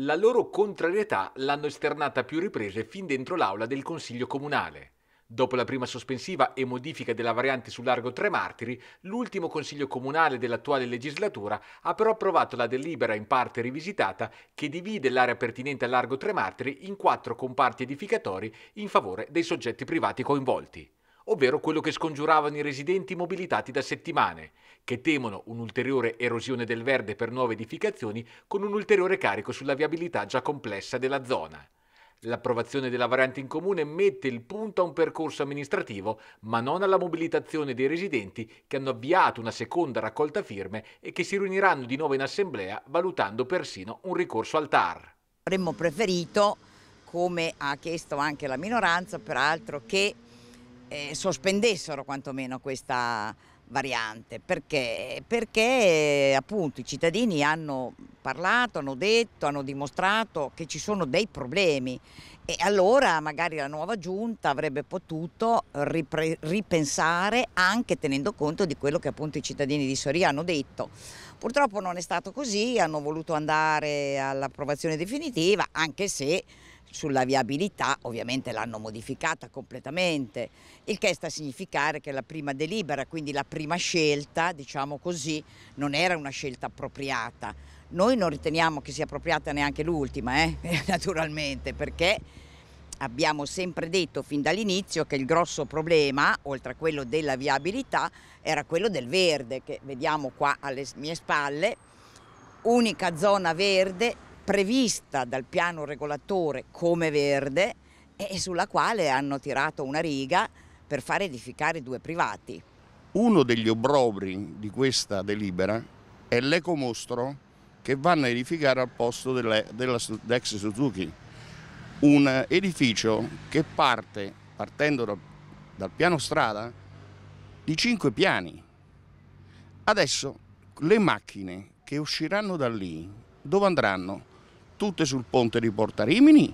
La loro contrarietà l'hanno esternata a più riprese fin dentro l'aula del Consiglio Comunale. Dopo la prima sospensiva e modifica della variante su largo Tre Martiri, l'ultimo Consiglio Comunale dell'attuale legislatura ha però approvato la delibera in parte rivisitata che divide l'area pertinente al largo Tre Martiri in quattro comparti edificatori in favore dei soggetti privati coinvolti ovvero quello che scongiuravano i residenti mobilitati da settimane, che temono un'ulteriore erosione del verde per nuove edificazioni con un ulteriore carico sulla viabilità già complessa della zona. L'approvazione della variante in comune mette il punto a un percorso amministrativo, ma non alla mobilitazione dei residenti che hanno avviato una seconda raccolta firme e che si riuniranno di nuovo in assemblea valutando persino un ricorso al TAR. Avremmo preferito, come ha chiesto anche la minoranza, peraltro che eh, sospendessero quantomeno questa variante perché, perché appunto i cittadini hanno parlato, hanno detto, hanno dimostrato che ci sono dei problemi e allora magari la nuova giunta avrebbe potuto ripensare anche tenendo conto di quello che appunto i cittadini di Soria hanno detto. Purtroppo non è stato così, hanno voluto andare all'approvazione definitiva anche se sulla viabilità ovviamente l'hanno modificata completamente, il che sta a significare che la prima delibera, quindi la prima scelta, diciamo così, non era una scelta appropriata. Noi non riteniamo che sia appropriata neanche l'ultima, eh? naturalmente, perché abbiamo sempre detto fin dall'inizio che il grosso problema, oltre a quello della viabilità, era quello del verde, che vediamo qua alle mie spalle, unica zona verde prevista dal piano regolatore come verde e sulla quale hanno tirato una riga per far edificare due privati. Uno degli obrobri di questa delibera è l'ecomostro che vanno a edificare al posto dell'ex Suzuki, un edificio che parte, partendo dal, dal piano strada, di cinque piani. Adesso le macchine che usciranno da lì, dove andranno? tutte sul ponte di Porta Rimini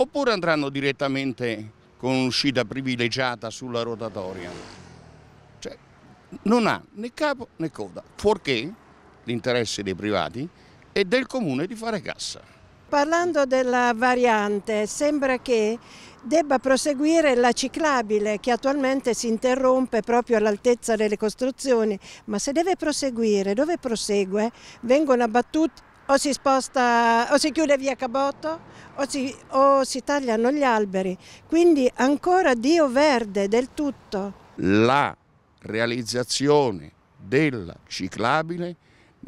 oppure andranno direttamente con un'uscita privilegiata sulla rotatoria? Cioè, non ha né capo né coda, fuorché l'interesse dei privati e del comune di fare cassa. Parlando della variante, sembra che debba proseguire la ciclabile che attualmente si interrompe proprio all'altezza delle costruzioni, ma se deve proseguire, dove prosegue? Vengono abbattuti o si sposta, o si chiude via Caboto o si, o si tagliano gli alberi, quindi ancora Dio verde del tutto. La realizzazione della ciclabile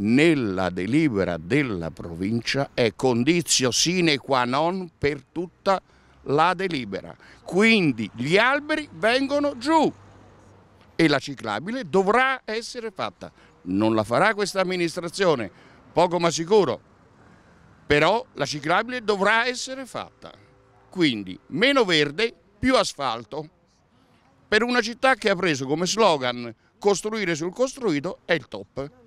nella delibera della provincia è condizio sine qua non per tutta la delibera. Quindi gli alberi vengono giù e la ciclabile dovrà essere fatta. Non la farà questa amministrazione, poco ma sicuro, però la ciclabile dovrà essere fatta. Quindi meno verde, più asfalto. Per una città che ha preso come slogan costruire sul costruito è il top.